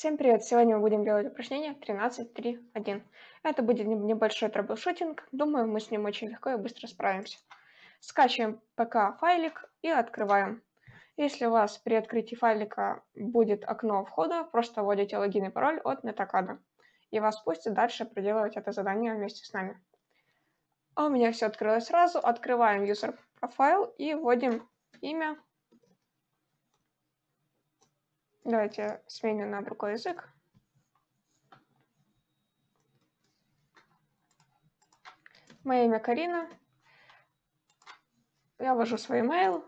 Всем привет! Сегодня мы будем делать упражнение 13.3.1. Это будет небольшой трэблшутинг. Думаю, мы с ним очень легко и быстро справимся. Скачиваем ПК файлик и открываем. Если у вас при открытии файлика будет окно входа, просто вводите логин и пароль от Метакада. И вас пустят дальше проделывать это задание вместе с нами. А у меня все открылось сразу. Открываем user профайл и вводим имя Давайте сменю на другой язык. Мое имя Карина. Я ввожу свой email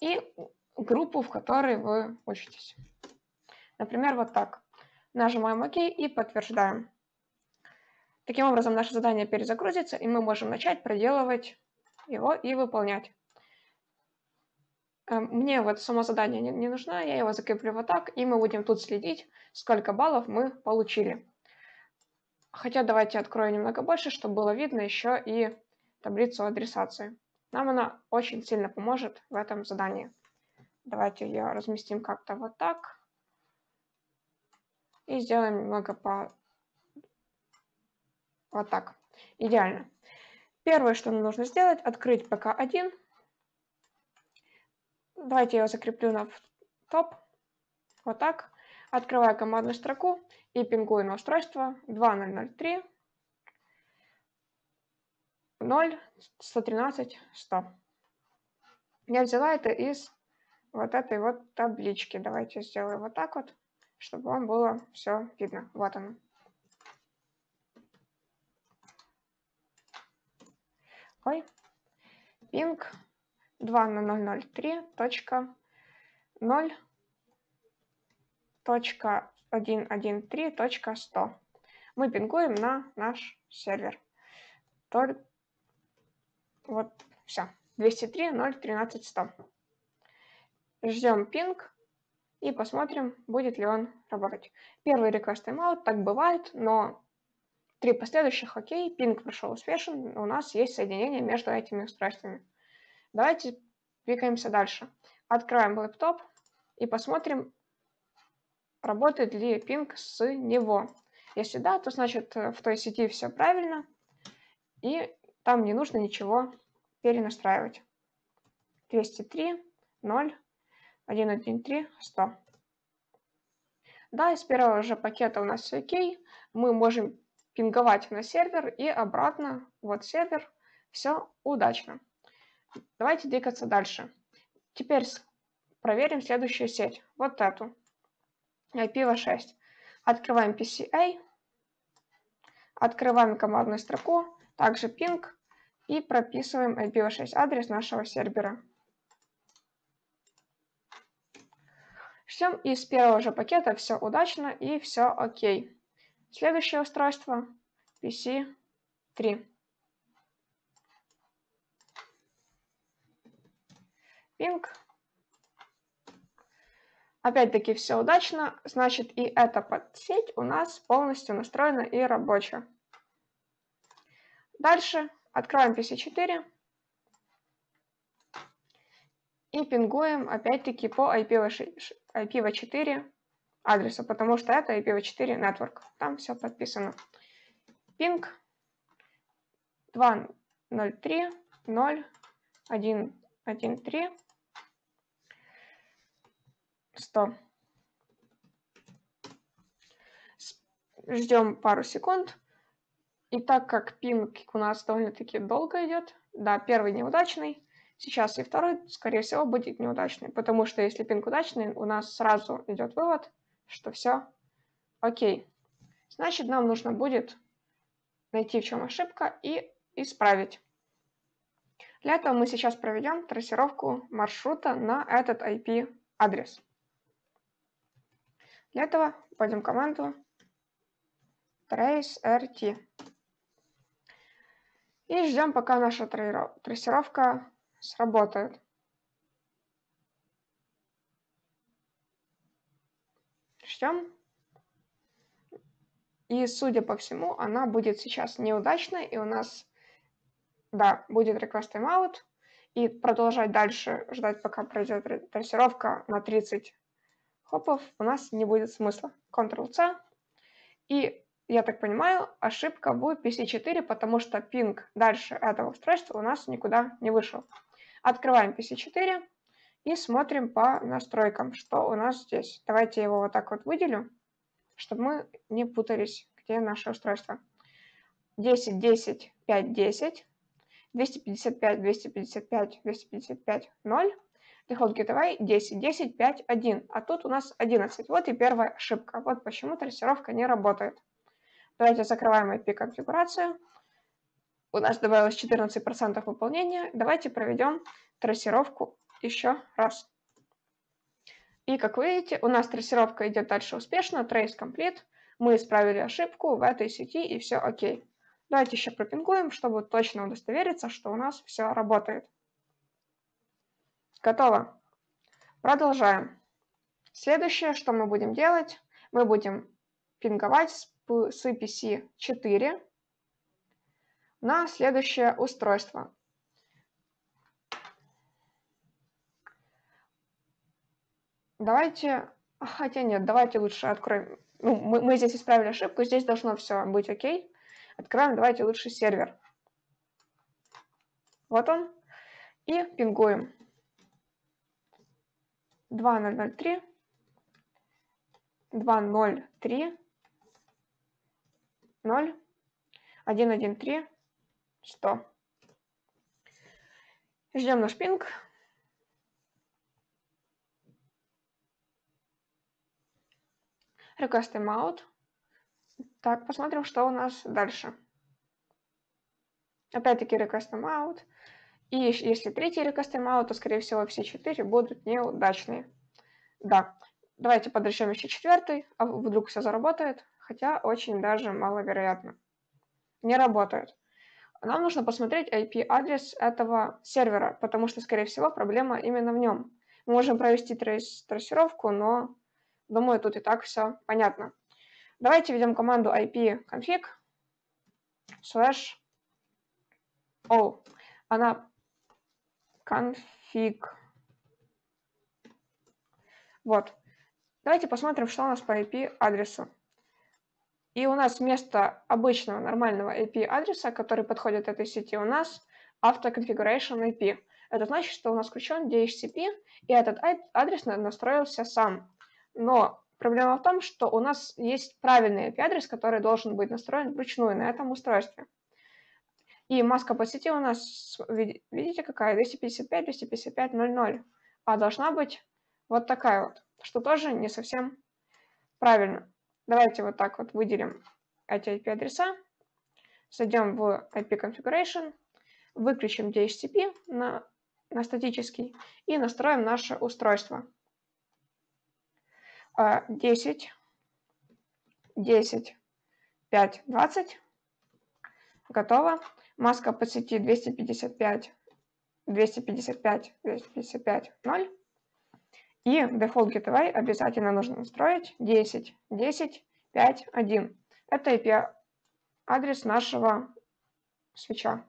и группу, в которой вы учитесь. Например, вот так. Нажимаем ОК и подтверждаем. Таким образом, наше задание перезагрузится, и мы можем начать проделывать его и выполнять. Э, мне вот само задание не, не нужно, я его закреплю вот так, и мы будем тут следить, сколько баллов мы получили. Хотя давайте открою немного больше, чтобы было видно еще и таблицу адресации. Нам она очень сильно поможет в этом задании. Давайте ее разместим как-то вот так. И сделаем немного по... Вот так. Идеально. Первое, что нам нужно сделать, открыть ПК-1 Давайте я его закреплю на топ. Вот так. Открываю командную строку и пингую на устройство 2003 0 113 100. Я взяла это из вот этой вот таблички. Давайте сделаю вот так вот, чтобы вам было все видно. Вот оно. Ой. Пинг 2 на 003.0.113.100. Мы пингуем на наш сервер. Вот, все. 203 013 100. Ждем пинг и посмотрим, будет ли он работать. Первый request timeout, так бывает, но три последующих окей, пинг прошел успешен, у нас есть соединение между этими устройствами. Давайте двигаемся дальше. Откроем лэптоп и посмотрим, работает ли пинг с него. Если да, то значит э, в той сети все правильно, и там не нужно ничего перенастраивать. 203, 0, 113, 100. Да, из первого же пакета у нас все окей. Мы можем пинговать на сервер и обратно, вот сервер, все удачно. Давайте двигаться дальше. Теперь проверим следующую сеть. Вот эту. IPv6. Открываем PCA. Открываем командную строку. Также ping. И прописываем IPv6 адрес нашего сервера. Ждем из первого же пакета все удачно и все окей. Следующее устройство PC 3. ping. Опять-таки все удачно, значит и эта подсеть у нас полностью настроена и рабочая. Дальше откроем PC4 и пингуем опять-таки по IPv4 адресу, потому что это IPv4 network, там все подписано. Пинг Ping 203.0.1.1.3 100. Ждем пару секунд. И так как пинг у нас довольно-таки долго идет, да, первый неудачный, сейчас и второй, скорее всего, будет неудачный, потому что если пинг удачный, у нас сразу идет вывод, что все окей. Значит, нам нужно будет найти, в чем ошибка, и исправить. Для этого мы сейчас проведем трассировку маршрута на этот IP-адрес. Для этого вводим команду trace rt. И ждем, пока наша трассировка сработает. Ждем. И, судя по всему, она будет сейчас неудачной, и у нас, да, будет request timeout. И продолжать дальше ждать, пока пройдет трассировка на 30 копов у нас не будет смысла. Ctrl-C. И, я так понимаю, ошибка будет PC4, потому что пинг дальше этого устройства у нас никуда не вышел. Открываем PC4 и смотрим по настройкам, что у нас здесь. Давайте его вот так вот выделю, чтобы мы не путались, где наше устройство. 10, 10, 5, 10, 255, 255, 255, 0. Тихоньки, давай 10, 10, 5, 1. А тут у нас 11. Вот и первая ошибка. Вот почему трассировка не работает. Давайте закрываем IP-конфигурацию. У нас добавилось 14% выполнения. Давайте проведем трассировку еще раз. И как видите, у нас трассировка идет дальше успешно, trace complete. Мы исправили ошибку в этой сети и все окей. Давайте еще пропингуем, чтобы точно удостовериться, что у нас все работает. Готово. Продолжаем. Следующее, что мы будем делать, мы будем пинговать с IPC 4 на следующее устройство. Давайте, хотя нет, давайте лучше откроем. Ну, мы, мы здесь исправили ошибку, здесь должно все быть окей. Откроем, давайте лучше сервер. Вот он. И пингуем. 2003, 203, 0, 113, 100. Ждем наш пинг. Request out Так, посмотрим, что у нас дальше. Опять-таки request timeout. И если третий рекастер мало, то, скорее всего, все четыре будут неудачные. Да, давайте подращем еще четвертый, а вдруг все заработает, хотя очень даже маловероятно. Не работает. Нам нужно посмотреть IP-адрес этого сервера, потому что, скорее всего, проблема именно в нем. Мы можем провести трассировку, но, думаю, тут и так все понятно. Давайте введем команду ipconfig slash all. Она конфиг. Вот. Давайте посмотрим, что у нас по IP-адресу. И у нас вместо обычного нормального IP-адреса, который подходит этой сети, у нас автоконфигурейшн IP. Это значит, что у нас включен DHCP, и этот адрес настроился сам. Но проблема в том, что у нас есть правильный IP-адрес, который должен быть настроен вручную на этом устройстве. И маска по сети у нас, видите, какая? 255, 255, 00. А должна быть вот такая вот, что тоже не совсем правильно. Давайте вот так вот выделим эти IP-адреса, зайдем в IP Configuration, выключим DHCP на, на статический и настроим наше устройство. 10, 10, 5, 20. Готово. Маска по сети 255, 255, 255, 0. И дефолт gateway обязательно нужно настроить 10, 10, 5, 1. Это IP-адрес нашего свеча.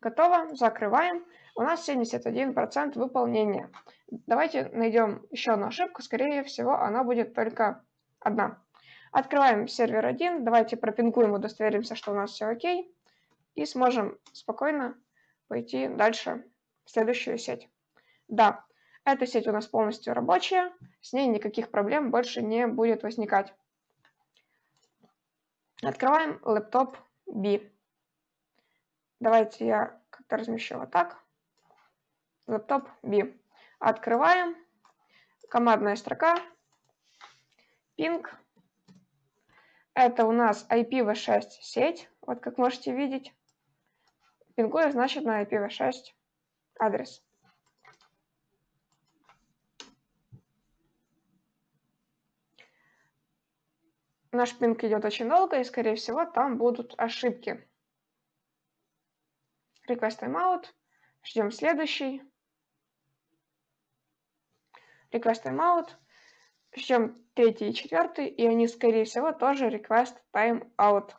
Готово, закрываем. У нас 71% выполнения. Давайте найдем еще одну ошибку. Скорее всего, она будет только одна. Открываем сервер 1. Давайте пропинкуем, удостоверимся, что у нас все окей и сможем спокойно пойти дальше в следующую сеть. Да, эта сеть у нас полностью рабочая, с ней никаких проблем больше не будет возникать. Открываем лэптоп B. Давайте я как-то размещу вот так. Лэптоп B. Открываем. Командная строка. Ping. Это у нас IPv6 сеть, вот как можете видеть. Пингуя, значит, на IPv6 адрес. Наш пинг идет очень долго, и, скорее всего, там будут ошибки. Request timeout. Ждем следующий. Request timeout. Ждем третий и четвертый, и они, скорее всего, тоже request timeout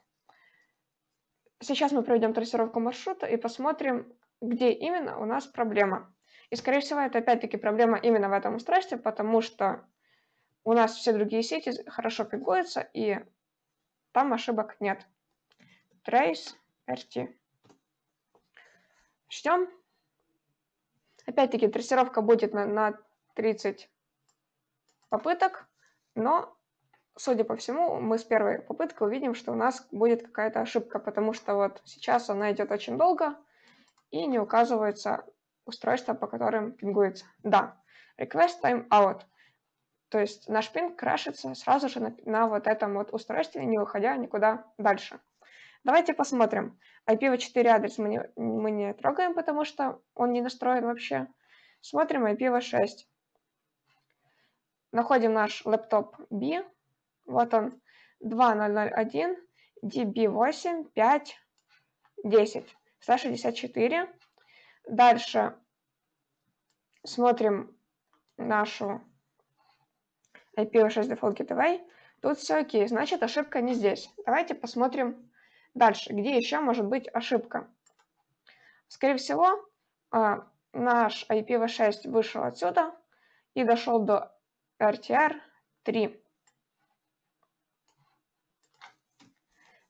сейчас мы проведем трассировку маршрута и посмотрим, где именно у нас проблема. И, скорее всего, это опять-таки проблема именно в этом устройстве, потому что у нас все другие сети хорошо пингуются, и там ошибок нет. Trace RT. Ждем. Опять-таки, трассировка будет на, на 30 попыток, но судя по всему, мы с первой попытки увидим, что у нас будет какая-то ошибка, потому что вот сейчас она идет очень долго и не указывается устройство, по которым пингуется. Да, request time out. То есть наш пинг крашится сразу же на, на вот этом вот устройстве, не выходя никуда дальше. Давайте посмотрим. IPv4 адрес мы не, мы не трогаем, потому что он не настроен вообще. Смотрим IPv6. Находим наш лэптоп B, вот он, 2001, DB8, 5, 10, 164. Дальше смотрим нашу IPv6 Default Gateway. Тут все окей, значит ошибка не здесь. Давайте посмотрим дальше, где еще может быть ошибка. Скорее всего, а, наш IPv6 вышел отсюда и дошел до RTR 3.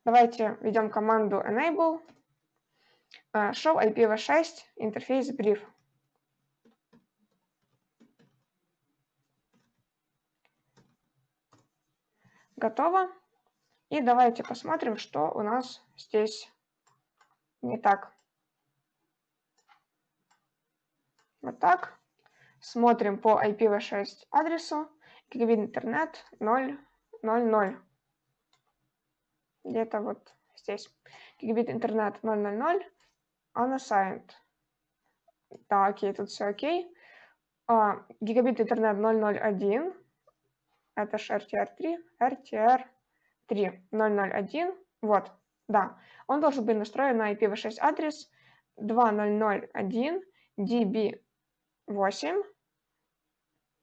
Давайте введем команду enable, show IPv6, interface brief. Готово. И давайте посмотрим, что у нас здесь не так. Вот так. Смотрим по IPv6 адресу. Гигабит интернет 000 где-то вот здесь. Гигабит интернет 000, unassigned. Да, окей, тут все окей. гигабит интернет 001, это же RTR3, RTR3 001, вот, да. Он должен быть настроен на IPv6 адрес 2001 DB8,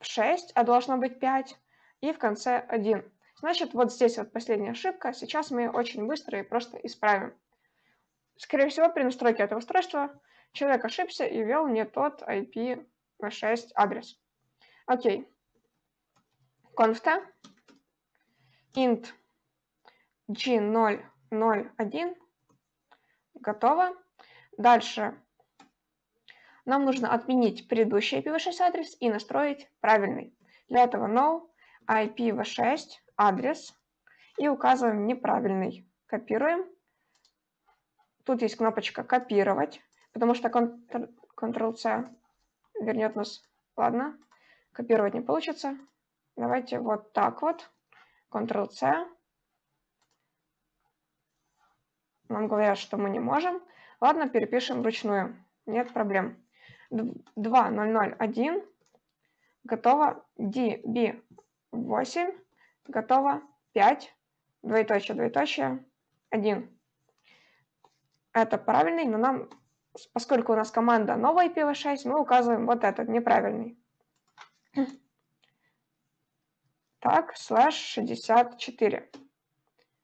6, а должно быть 5, и в конце 1. Значит, вот здесь вот последняя ошибка. Сейчас мы очень быстро и просто исправим. Скорее всего, при настройке этого устройства человек ошибся и ввел не тот IP6 адрес. Окей. Consta int g001 готово. Дальше нам нужно отменить предыдущий IPv6 адрес и настроить правильный. Для этого no ipv6 адрес и указываем неправильный. Копируем. Тут есть кнопочка «Копировать», потому что Ctrl-C вернет нас. Ладно, копировать не получится. Давайте вот так вот. Ctrl-C. Нам говорят, что мы не можем. Ладно, перепишем вручную. Нет проблем. 2.0.0.1. Готово. DB8. Готово. 5, двоеточие, двоеточие, 1. Это правильный, но нам, поскольку у нас команда новая IPv6, мы указываем вот этот, неправильный. Так, слэш 64.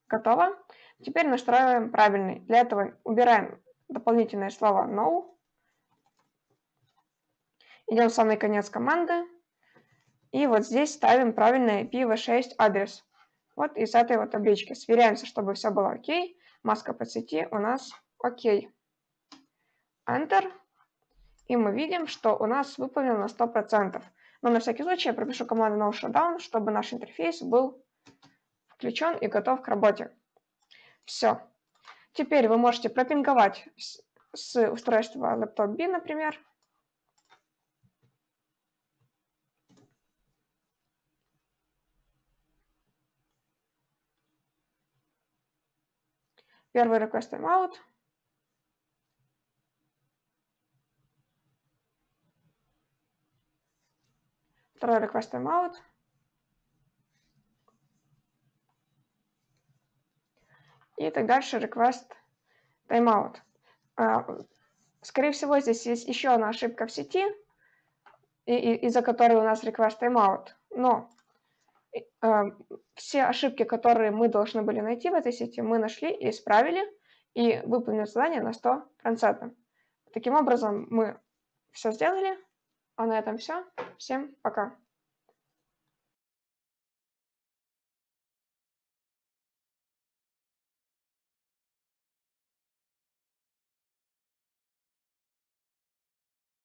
Готово. Теперь настраиваем правильный. Для этого убираем дополнительное слово no. Идем в самый конец команды. И вот здесь ставим правильный IPv6 адрес. Вот из этой вот таблички. Сверяемся, чтобы все было окей. Маска по сети у нас окей. Enter. И мы видим, что у нас выполнено на 100%. Но на всякий случай я пропишу команду no shutdown, чтобы наш интерфейс был включен и готов к работе. Все. Теперь вы можете пропинговать с устройства Laptop B, например, Первый request timeout. Второй request timeout. И так дальше request timeout. А, скорее всего, здесь есть еще одна ошибка в сети, из-за которой у нас request timeout. Но а, все ошибки, которые мы должны были найти в этой сети, мы нашли и исправили, и выполнили задание на 100%. Таким образом, мы все сделали, а на этом все. Всем пока!